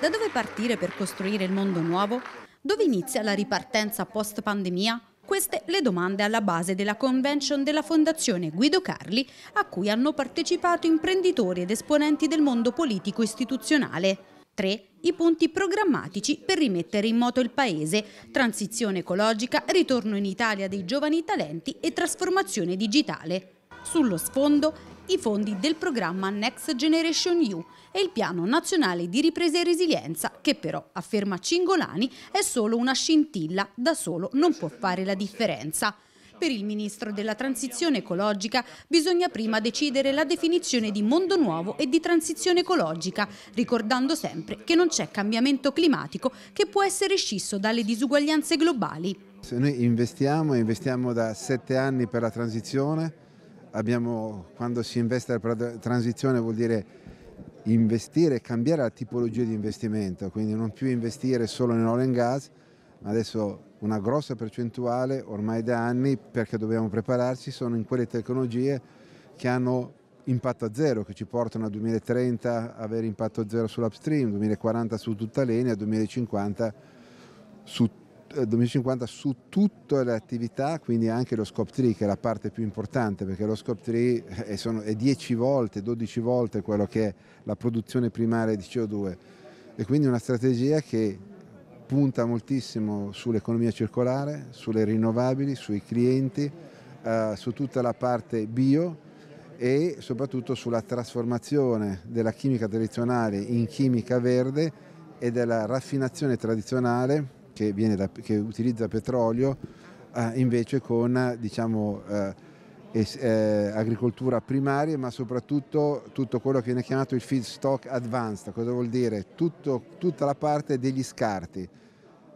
Da dove partire per costruire il mondo nuovo? Dove inizia la ripartenza post-pandemia? Queste le domande alla base della convention della Fondazione Guido Carli, a cui hanno partecipato imprenditori ed esponenti del mondo politico istituzionale. 3. I punti programmatici per rimettere in moto il paese, transizione ecologica, ritorno in Italia dei giovani talenti e trasformazione digitale. Sullo sfondo i fondi del programma Next Generation EU e il Piano Nazionale di Ripresa e Resilienza, che però, afferma Cingolani, è solo una scintilla, da solo non può fare la differenza. Per il ministro della transizione ecologica bisogna prima decidere la definizione di mondo nuovo e di transizione ecologica, ricordando sempre che non c'è cambiamento climatico che può essere scisso dalle disuguaglianze globali. Se noi investiamo, investiamo da sette anni per la transizione, abbiamo, quando si investe per la transizione vuol dire investire, e cambiare la tipologia di investimento, quindi non più investire solo in oil and gas, ma adesso una grossa percentuale ormai da anni, perché dobbiamo prepararci, sono in quelle tecnologie che hanno impatto a zero, che ci portano a 2030 a avere impatto zero sull'upstream, 2040 su tutta l'Enea, 2050 su tutta 2050 eh, su tutte le attività, quindi anche lo scope 3 che è la parte più importante perché lo scope 3 è, eh, sono, è 10 volte, 12 volte quello che è la produzione primaria di CO2 e quindi una strategia che punta moltissimo sull'economia circolare, sulle rinnovabili, sui clienti, eh, su tutta la parte bio e soprattutto sulla trasformazione della chimica tradizionale in chimica verde e della raffinazione tradizionale che, da, che utilizza petrolio eh, invece con diciamo, eh, eh, agricoltura primaria ma soprattutto tutto quello che viene chiamato il feedstock advanced, cosa vuol dire? Tutto, tutta la parte degli scarti,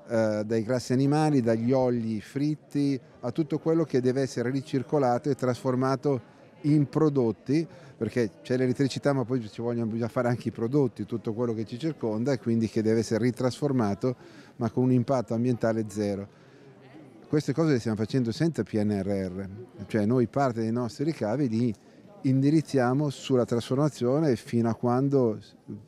eh, dai grassi animali, dagli oli fritti, a tutto quello che deve essere ricircolato e trasformato in prodotti, perché c'è l'elettricità ma poi ci vogliono, bisogna fare anche i prodotti, tutto quello che ci circonda e quindi che deve essere ritrasformato ma con un impatto ambientale zero. Queste cose le stiamo facendo senza PNRR, cioè noi parte dei nostri ricavi li indirizziamo sulla trasformazione fino a quando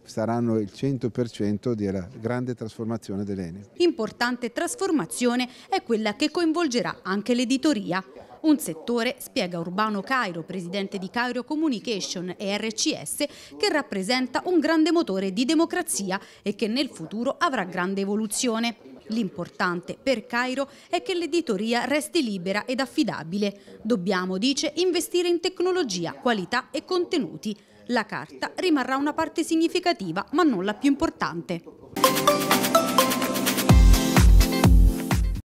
saranno il 100% della grande trasformazione dell'Eni. Importante trasformazione è quella che coinvolgerà anche l'editoria un settore, spiega Urbano Cairo, presidente di Cairo Communication e RCS, che rappresenta un grande motore di democrazia e che nel futuro avrà grande evoluzione. L'importante per Cairo è che l'editoria resti libera ed affidabile. Dobbiamo, dice, investire in tecnologia, qualità e contenuti. La carta rimarrà una parte significativa, ma non la più importante.